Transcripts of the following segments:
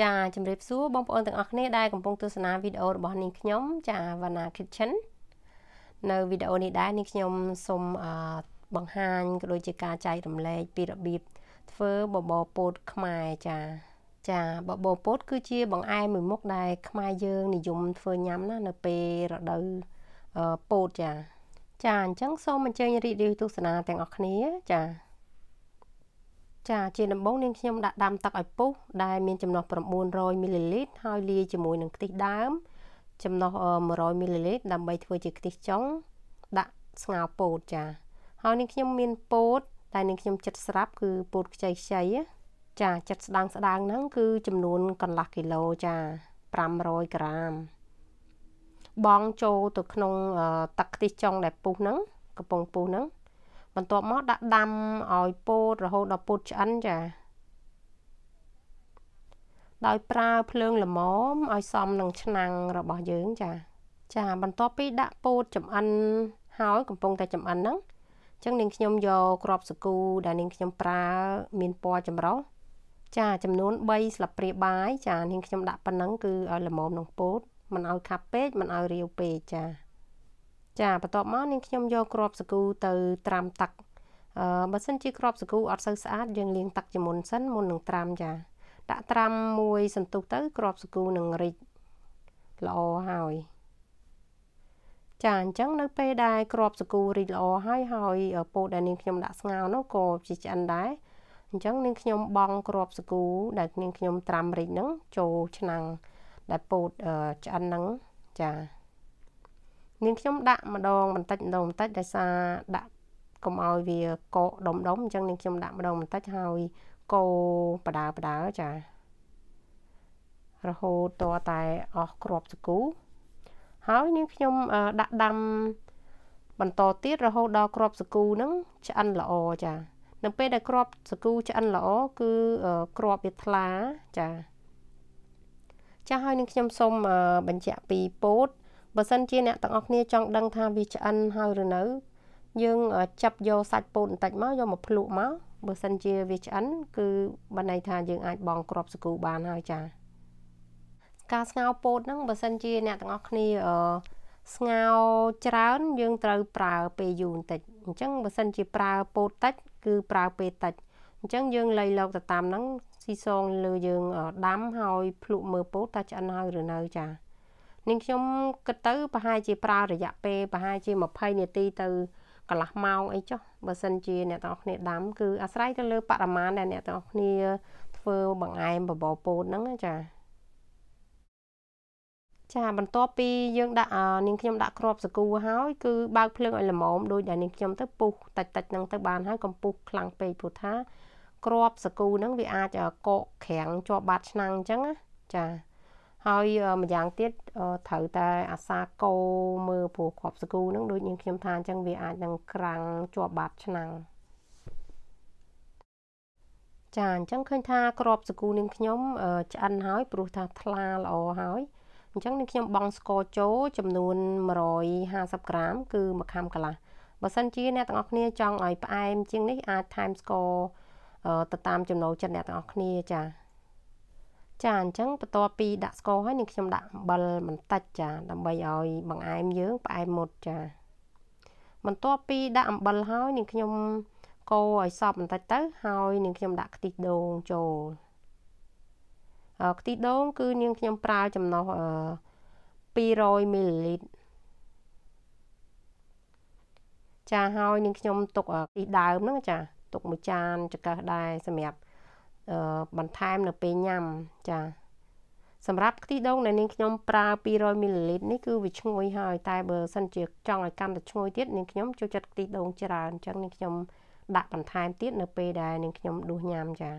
ចាជម្រាបសួរបងប្អូនទាំងអស់គ្នាដែលកំពុងទស្សនាវីដេអូរបស់នាងខ្ញុំ ចា Vanna Kitchen នៅវីដេអូនេះដែរនាងខ្ញុំសូមបង្ហាញក៏ដូចជាការចែករំលែកពីរបៀបធ្វើបបរពោតខ្មែរចាចាបបរពោតគឺជាបង្អែមមួយមុខដែល ខ្មែរយើងនិយមធ្វើញ៉ាំណានៅពេលរដូវពោតចាចាអញ្ចឹងសូមអញ្ជើញរីករាយទស្សនាទាំងអស់គ្នាចាចាជាដំបូងនាងខ្ញុំដាក់ដាំទឹកឲ្យពុះដែលមានចំណុះ900មីលីលីត្រហើយលាយជាមួយនឹងខ្ទិះដើមចំណុះ100មីលីលីត្រដើម្បីធ្វើជាខ្ទិះចុងដាក់ស្ងោរពោតចាហើយនាងខ្ញុំមានពោតតែនាងខ្ញុំចិត្តស្រាប់គឺពោតខ្ចីខ្ចីចាចិត្តស្ដាងស្ដាងហ្នឹងគឺចំនួនកន្លះគីឡូចា500ក្រាមបងចូលទៅក្នុងទឹកខ្ទិះចុងដែលពុះហ្នឹងកំពុងពុះហ្នឹងបន្ទាប់មកដាក់ដាំឲ្យពោតរហូតដល់ពោតឆ្អិនចា ដោយប្រើភ្លើងល្មមឲ្យសមនឹង ឆ្នាំងរបស់យើងចា ចាបន្ទាប់ពីដាក់ពោតចំអិនហើយ កំពុង តែចំអិនហ្នឹងអញ្ចឹងនាងខ្ញុំយកក្របសាគូដែលនាងខ្ញុំប្រើ មានពណ៌ចម្រុះចា ចំនួន3ស្លាបព្រាបាយចានាងខ្ញុំដាក់ប៉ុណ្ណឹងគឺឲ្យល្មមនឹងពោតមិនឲ្យខាប់ពេកមិនឲ្យរាវពេកចាចាបន្ទាប់មកនាងខ្ញុំយកគ្រាប់សាគូទៅត្រាំទឹកអឺបើសិនជាគ្រាប់សាគូអត់សូវស្អាតយើងលាងទឹកជាមុនសិនមុននឹងត្រាំចាដាក់ត្រាំមួយសន្ទុះទៅគ្រាប់សាគូនឹងរីកល្អហើយចាអញ្ចឹងនៅពេលដែលក្របសាគូរីកល្អហើយហើយពោតដែលនាងខ្ញុំដាក់ស្ងោនោះក៏ជាឆ្អិនដែរអញ្ចឹងនាងខ្ញុំបង់ក្របសាគូ ដែល នាងខ្ញុំត្រាំរីកហ្នឹងចូលឆ្នាំងដែលពោតឆ្អិនហ្នឹងចានាងខ្ញុំដាក់ម្ដងបន្តិចម្ដងបន្តិចដោយសារដាក់កុំឲ្យវាកកដុំដុំអញ្ចឹងនាងខ្ញុំដាក់ម្ដងបន្តិចហើយកូរបដាបដាចារហូតតតែអស់គ្រាប់សាគូ ហើយនាងខ្ញុំដាក់ដាំបន្តទៀតរហូតដល់គ្រាប់សាគូហ្នឹងឆ្អិនល្អចានៅពេលដែលគ្រាប់សាគូឆ្អិនល្អគឺគ្រាប់វាថ្លាចាចាហើយនឹងខ្ញុំសូមបញ្ជាក់ពីពោតបើសិនជាអ្នកទាំងអស់គ្នាចង់ដឹងថាវាឆ្អិនហើយឬនៅ យើងចាប់យកសាច់ពោតបន្តិចមកយកមកភ្លក់មកបើសិនជាវាឆ្អិនគឺបានន័យថាយើងអាចបងគ្រាប់សាគូបានហើយចា៎ការស្ងោរពោតហ្នឹងបើសិនជាអ្នកទាំងអស់គ្នាអឺស្ងោរច្រើនយើងត្រូវប្រើពេលយូរបន្តិចអញ្ចឹងបើសិនជា ប្រើពោតតិច គឺប្រើពេលតិចអញ្ចឹងយើងលៃលោកទៅតាមហ្នឹងស៊ីសងលើយើងដាំហើយ ភ្លក់មើលពោតថាឆ្អិនហើយឬនៅចា៎និងខ្ញុំគិតទៅប្រហែលជាប្រើរយៈពេលប្រហែលជា20នាទីទៅកន្លះម៉ោងអីចុះបើសិនជាអ្នកទាំងអស់គ្នាដាំគឺអាស្រ័យទៅលើបរិមាណដែលអ្នកទាំងអស់គ្នាធ្វើបង្អែមបបរពោតហ្នឹងចាចាបន្ទាប់ពីយើងដាក់នាងខ្ញុំដាក់គ្រាប់សាគូហើយគឺបើកភ្លើងឲ្យល្មមដូចដែលនាងខ្ញុំទៅពុះតិចតិចហ្នឹងទៅបានហើយកំពុះខ្លាំងពេកព្រោះថាគ្រាប់សាគូហ្នឹងវាអាចកកក្រាំងជាប់បាតឆ្នាំងអញ្ចឹងណាចាហើយម្យ៉ាងទៀតត្រូវតែអាសាកោមើលព្រោះគ្រាប់សាគូហ្នឹងដូចយើងខ្ញុំថាអញ្ចឹងវាអាចនឹងក្រាំងជាប់បាតឆ្នាំងចាអញ្ចឹងឃើញថាក្របសាគូនាងខ្ញុំឆ្អិនហើយព្រោះថាថ្លាល្អហើយអញ្ចឹងនាងខ្ញុំបង់ស្ករចូលចំនួន150ក្រាមគឺម្ខាំកន្លះបើសិនជាអ្នកទាំងអស់គ្នាចង់ឲ្យផ្អែមជាងនេះអាចថែមស្ករទៅតាមចំណូលចិត្តអ្នកទាំងអស់គ្នាចា៎ចាអញ្ចឹងបន្ទាប់ពីដាក់ស្ករហើយនឹងខ្ញុំដាក់អំបិលបន្តិចចា ដើម្បីឲ្យបង្អែមយើងផ្អែមមុតចាបន្ទាប់ពីដាក់អំបិលហើយនឹងខ្ញុំកូរឲ្យសព្វបន្តិចទៅហើយនឹងខ្ញុំដាក់ខ្ទិះដូងចូលអខ្ទិះដូងគឺនាងខ្ញុំប្រើចំណុះ200មីលីលីត្រចាហើយនាងខ្ញុំទុកខ្ទិះដើមហ្នឹងចាទុកមួយចានចង្កឹះដែរសម្រាប់បន្ថែមនៅពេលញ៉ាំចា សម្រាប់ខ្ទិះដូងដែលនាងខ្ញុំប្រើ200មីលីលីត្រនេះគឺវាឈ្ងុយហើយតែបើសិនជាចង់ឲ្យកាន់តែឈ្ងុយទៀតនាងខ្ញុំចូលចិត្តខ្ទិះដូងច្រើនអញ្ចឹងនាងខ្ញុំដាក់បន្ថែមទៀតនៅពេលដែលនាងខ្ញុំដួសញ៉ាំចា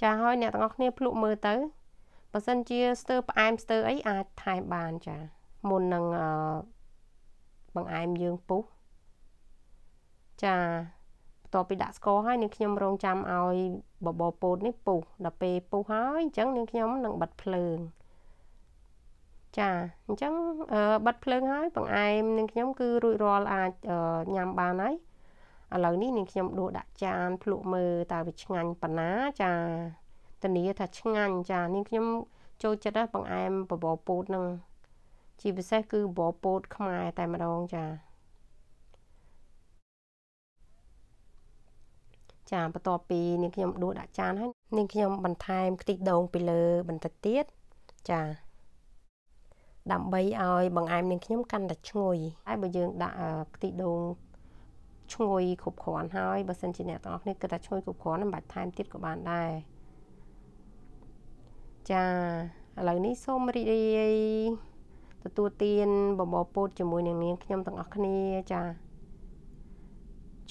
ចាហើយអ្នកទាំងអស់គ្នាភ្លក់មើលទៅបើសិនជាស្ទើរផ្អែមស្ទើរអីអាចថែមបានចាមុននឹងបង្អែមយើងពុះចាបន្ទាប់ពីដាក់ស្ករហើយនាងខ្ញុំរងចាំឲ្យបបរពោតនេះពុះដល់ពេលពុះហើយអញ្ចឹងនាងខ្ញុំនឹងបិទភ្លើងចាអញ្ចឹងបិទភ្លើងហើយ បង្អែមនាងខ្ញុំគឺរួចរាល់អាចញ៉ាំបានហើយឥឡូវនេះនាងខ្ញុំដួសដាក់ចានភ្លក់មើលតើវាឆ្ងាញ់ប៉ុណ្ណាចាធានាថាឆ្ងាញ់ចានាងខ្ញុំចូលចិត្តបង្អែមបបរពោតនឹងជាពិសេសគឺបបរពោតខ្មែរតែម្ដងចាចាបន្ទាប់ពីនាងខ្ញុំដួសដាក់ចានហើយនាងខ្ញុំបន្ថែមខ្ទិះដូងពីលើបន្តិចទៀតចាដើម្បីឲ្យបង្អែមនាងខ្ញុំកាន់តែឈ្ងុយហើយបើយើងដាក់ខ្ទិះដូងឈ្ងុយគ្រប់គ្រាន់ហើយបើសិនជាអ្នកទាំងអស់គ្នាគិតថាឈ្ងុយគ្រប់គ្រាន់មិនបាច់ថែមទៀតក៏បានដែរចាឥឡូវនេះសូមរីករាយទទួលទានបបរពោតជាមួយនឹងនាងខ្ញុំទាំងអស់គ្នាចា៎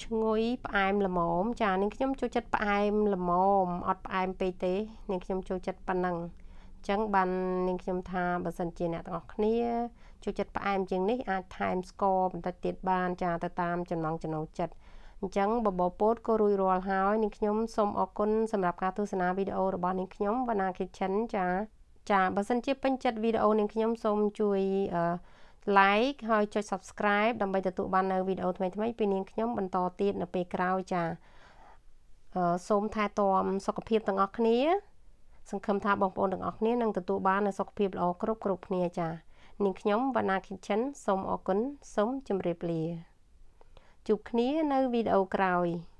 ឈ្ងុយផ្អែមល្មមចានាងខ្ញុំចូលចិត្តផ្អែមល្មមអត់ផ្អែមពេកទេនាងខ្ញុំចូលចិត្តប៉ុណ្ណឹងអញ្ចឹងបាននាងខ្ញុំថាបើសិនជាអ្នកទាំងអស់គ្នាចូលចិត្តផ្អែមជាងនេះអាចថែមស្ករបន្តិចទៀតបានចាទៅតាមចំណង់ចំណូលចិត្តអញ្ចឹងបបោពោតក៏រួចរាល់ហើយនាងខ្ញុំសូមអរគុណសម្រាប់ការទស្សនាវីដេអូរបស់នាងខ្ញុំ Vana Kitchen ចាចាបើសិនជាពេញចិត្តវីដេអូនាងខ្ញុំសូមជួយអឺ like ហើយចុច subscribe ដើម្បីទទួលបាននៅវីដេអូថ្មីៗពីនាងខ្ញុំបន្តទៀតនៅពេលក្រោយចាអឺសូមថែទាំសុខភាពទាំងអស់គ្នា សង្ឃឹមថាបងប្អូនទាំងអស់គ្នានឹងទទួលបាននូវសុខភាពល្អគ្រប់គ្រប់គ្នាចានាងខ្ញុំវណ្ណា Kitchen សូមអរគុណសូមជម្រាបលាជួបគ្នានៅវីដេអូក្រោយ។